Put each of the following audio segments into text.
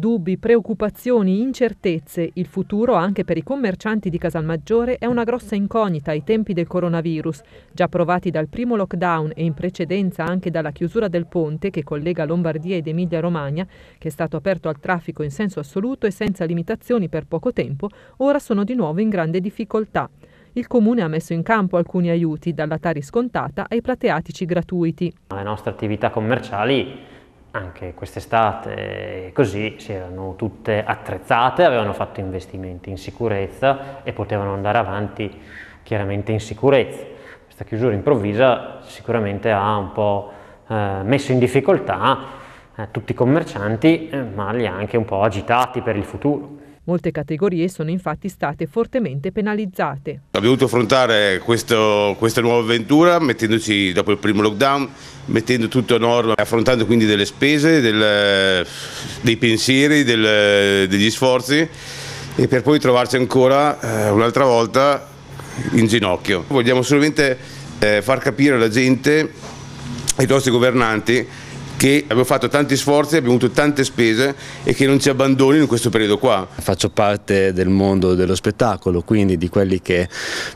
Dubbi, preoccupazioni, incertezze, il futuro anche per i commercianti di Casalmaggiore è una grossa incognita ai tempi del coronavirus, già provati dal primo lockdown e in precedenza anche dalla chiusura del ponte che collega Lombardia ed Emilia-Romagna, che è stato aperto al traffico in senso assoluto e senza limitazioni per poco tempo, ora sono di nuovo in grande difficoltà. Il Comune ha messo in campo alcuni aiuti, dalla Tari scontata ai plateatici gratuiti. Le nostre attività commerciali anche quest'estate eh, così si erano tutte attrezzate, avevano fatto investimenti in sicurezza e potevano andare avanti chiaramente in sicurezza. Questa chiusura improvvisa sicuramente ha un po' eh, messo in difficoltà eh, tutti i commercianti, eh, ma li ha anche un po' agitati per il futuro. Molte categorie sono infatti state fortemente penalizzate. Abbiamo dovuto affrontare questo, questa nuova avventura mettendoci dopo il primo lockdown, mettendo tutto a norma, affrontando quindi delle spese, del, dei pensieri, del, degli sforzi e per poi trovarci ancora eh, un'altra volta in ginocchio. Vogliamo solamente eh, far capire alla gente, ai nostri governanti, che abbiamo fatto tanti sforzi, abbiamo avuto tante spese e che non ci abbandonino in questo periodo qua. Faccio parte del mondo dello spettacolo, quindi di quelli che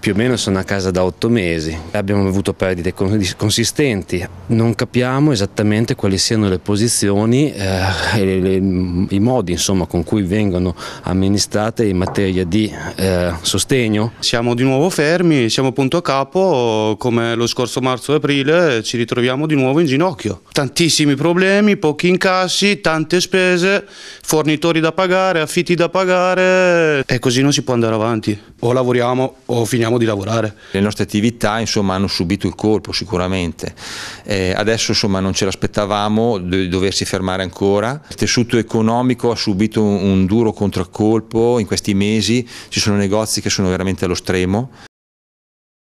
più o meno sono a casa da otto mesi. Abbiamo avuto perdite consistenti, non capiamo esattamente quali siano le posizioni eh, e le, i modi insomma, con cui vengono amministrate in materia di eh, sostegno. Siamo di nuovo fermi, siamo punto a capo, come lo scorso marzo e aprile ci ritroviamo di nuovo in ginocchio. Tantissimi continui problemi, pochi incassi, tante spese, fornitori da pagare, affitti da pagare e così non si può andare avanti. O lavoriamo o finiamo di lavorare. Le nostre attività insomma, hanno subito il colpo sicuramente. Eh, adesso insomma, non ce l'aspettavamo di doversi fermare ancora. Il tessuto economico ha subito un, un duro contraccolpo in questi mesi, ci sono negozi che sono veramente allo stremo.